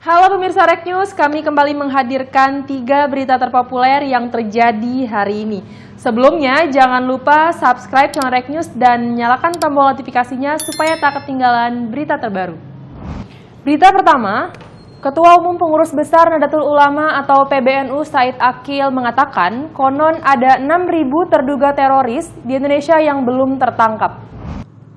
Halo pemirsa Rek News, kami kembali menghadirkan tiga berita terpopuler yang terjadi hari ini. Sebelumnya, jangan lupa subscribe channel Rek News dan nyalakan tombol notifikasinya supaya tak ketinggalan berita terbaru. Berita pertama, Ketua Umum Pengurus Besar Nadatul Ulama atau PBNU Said Akil mengatakan konon ada 6.000 terduga teroris di Indonesia yang belum tertangkap.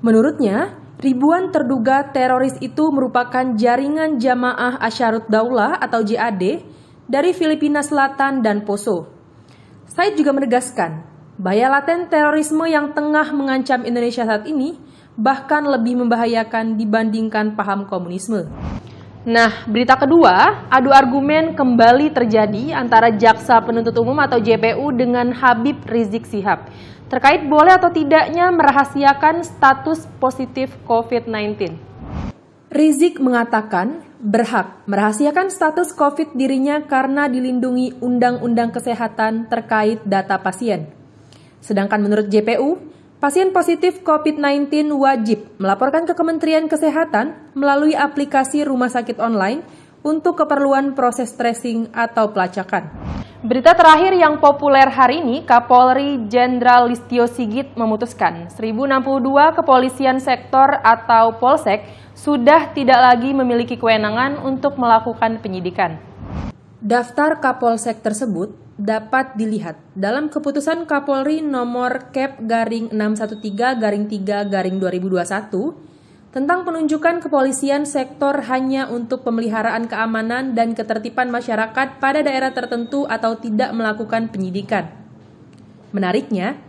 Menurutnya, Ribuan terduga teroris itu merupakan jaringan jamaah Asyarut Daulah atau JAD dari Filipina Selatan dan Poso. Saya juga menegaskan, bahaya laten terorisme yang tengah mengancam Indonesia saat ini bahkan lebih membahayakan dibandingkan paham komunisme. Nah, berita kedua, adu argumen kembali terjadi antara Jaksa Penuntut Umum atau JPU dengan Habib Rizik Sihab terkait boleh atau tidaknya merahasiakan status positif COVID-19. Rizik mengatakan berhak merahasiakan status COVID dirinya karena dilindungi Undang-Undang Kesehatan terkait data pasien. Sedangkan menurut JPU, Pasien positif COVID-19 wajib melaporkan ke Kementerian Kesehatan melalui aplikasi rumah sakit online untuk keperluan proses tracing atau pelacakan. Berita terakhir yang populer hari ini, Kapolri Jenderal Listio Sigit memutuskan 1062 kepolisian sektor atau polsek sudah tidak lagi memiliki kewenangan untuk melakukan penyidikan. Daftar Kapolsek tersebut dapat dilihat dalam keputusan Kapolri nomor Kep garing 613 garing 3 garing 2021 tentang penunjukan kepolisian sektor hanya untuk pemeliharaan keamanan dan ketertiban masyarakat pada daerah tertentu atau tidak melakukan penyidikan. Menariknya,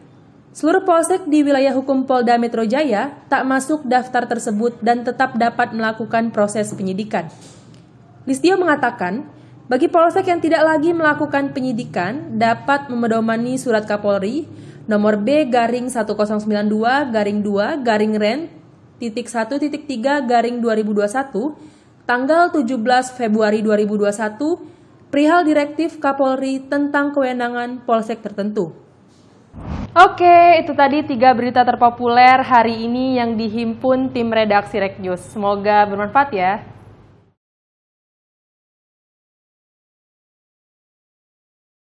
seluruh polsek di wilayah hukum Polda Metro Jaya tak masuk daftar tersebut dan tetap dapat melakukan proses penyidikan. Listio mengatakan, bagi polsek yang tidak lagi melakukan penyidikan, dapat memedomani surat Kapolri nomor B garing 1092 garing 2 garing ren titik 1 titik 3 garing 2021 tanggal 17 Februari 2021 perihal direktif Kapolri tentang kewenangan polsek tertentu. Oke, itu tadi tiga berita terpopuler hari ini yang dihimpun tim redaksi Rek News. Semoga bermanfaat ya.